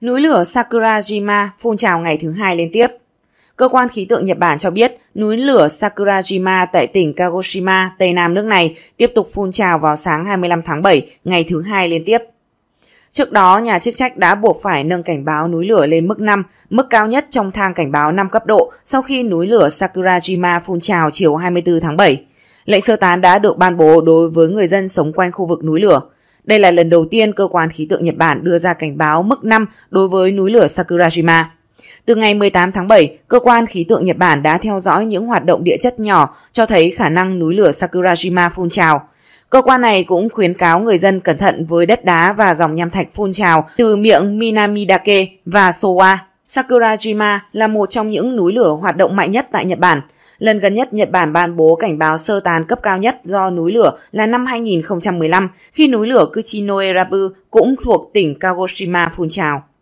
Núi lửa Sakurajima phun trào ngày thứ hai liên tiếp. Cơ quan khí tượng Nhật Bản cho biết núi lửa Sakurajima tại tỉnh Kagoshima, Tây Nam nước này tiếp tục phun trào vào sáng 25 tháng 7, ngày thứ hai liên tiếp. Trước đó, nhà chức trách đã buộc phải nâng cảnh báo núi lửa lên mức 5, mức cao nhất trong thang cảnh báo 5 cấp độ sau khi núi lửa Sakurajima phun trào chiều 24 tháng 7. Lệnh sơ tán đã được ban bố đối với người dân sống quanh khu vực núi lửa. Đây là lần đầu tiên cơ quan khí tượng Nhật Bản đưa ra cảnh báo mức 5 đối với núi lửa Sakurajima. Từ ngày 18 tháng 7, cơ quan khí tượng Nhật Bản đã theo dõi những hoạt động địa chất nhỏ cho thấy khả năng núi lửa Sakurajima phun trào. Cơ quan này cũng khuyến cáo người dân cẩn thận với đất đá và dòng nham thạch phun trào từ miệng Minamidake và Sowa. Sakurajima là một trong những núi lửa hoạt động mạnh nhất tại Nhật Bản – Lần gần nhất Nhật Bản ban bố cảnh báo sơ tán cấp cao nhất do núi lửa là năm 2015 khi núi lửa Kuchinoerabu cũng thuộc tỉnh Kagoshima phun trào.